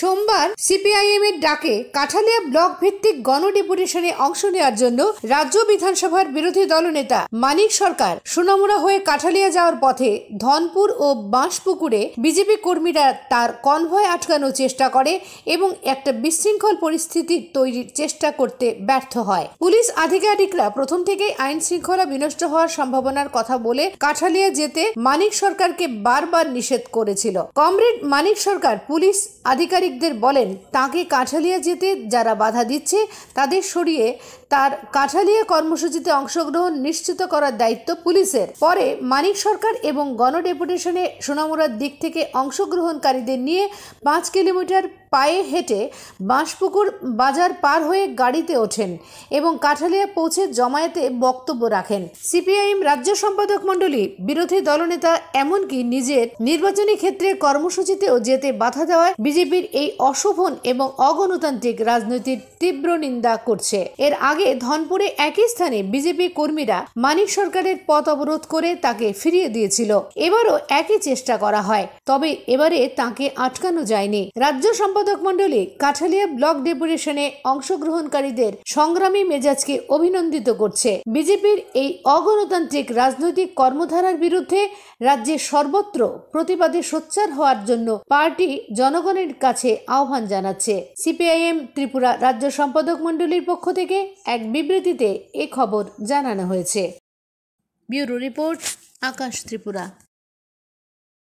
সোমবার সিপিআইএম এর ডাকে কাঠালিয়া ব্লক ভিত্তিক গণ ডেপুটেশনে অংশ নেওয়ার জন্য রাজ্য বিধানসভার বিরোধী দলনেতা মানিক সরকার সোনামুড়া হয়ে কাঠালিয়া যাওয়ার পথে ধনপুর ও বাঁশপুকুরে বিজেপি কর্মীরা তার কনভয় আটকানোর চেষ্টা করে এবং একটা বিশৃঙ্খল পরিস্থিতি তৈরির চেষ্টা করতে ব্যর্থ হয় পুলিশ আধিকারিকরা প্রথম থেকেই আইন শৃঙ্খলা বিনষ্ট হওয়ার সম্ভাবনার কথা বলে কাঠালিয়া যেতে মানিক সরকারকে বারবার নিষেধ করেছিল কমরেড মানিক সরকার পুলিশ আধিকারিক আধিকারিকদের বলেন তাকে কাঁঠালিয়া যেতে যারা বাধা দিচ্ছে তাদের সরিয়ে তার কাঁঠালিয়া কর্মসূচিতে অংশগ্রহণ নিশ্চিত করার দায়িত্ব পুলিশের পরে মানিক সরকার এবং গণডেপুটেশনে সোনামুরার দিক থেকে অংশগ্রহণকারীদের নিয়ে পাঁচ কিলোমিটার পায়ে হেঁটে বাঁশপুকুর বাজার পার হয়ে গাড়িতে ওঠেন এবং কাঠালিয়া পৌঁছে জমায়েতে বক্তব্য রাখেন সিপিআইএম রাজ্য সম্পাদক মণ্ডলী বিরোধী দলনেতা এমনকি নিজের নির্বাচনী ক্ষেত্রে কর্মসূচিতেও যেতে বাধা দেওয়ায় বিজেপির এই অশোভন এবং অগণতান্ত্রিক রাজনৈতিক তীব্র নিন্দা করছে এর আগে ধনপুরে একই স্থানে বিজেপি কর্মীরা মানিক সরকারের পথ অবরোধ করে তাকে ফিরিয়ে দিয়েছিল এবারও একই চেষ্টা করা হয় তবে এবারে তাকে আটকানো যায়নি রাজ্য সম্পাদক সম্পাদক মণ্ডলী কাঠালিয়া ব্লক ডেপুটেশনে অংশগ্রহণকারীদের সংগ্রামী মেজাজকে অভিনন্দিত করছে বিজেপির এই অগণতান্ত্রিক রাজনৈতিক কর্মধারার বিরুদ্ধে রাজ্যে সর্বত্র প্রতিবাদে সোচ্চার হওয়ার জন্য পার্টি জনগণের কাছে আহ্বান জানাচ্ছে সিপিআইএম ত্রিপুরা রাজ্য সম্পাদক মণ্ডলীর পক্ষ থেকে এক বিবৃতিতে এ খবর জানানো হয়েছে ব্যুরো রিপোর্ট আকাশ ত্রিপুরা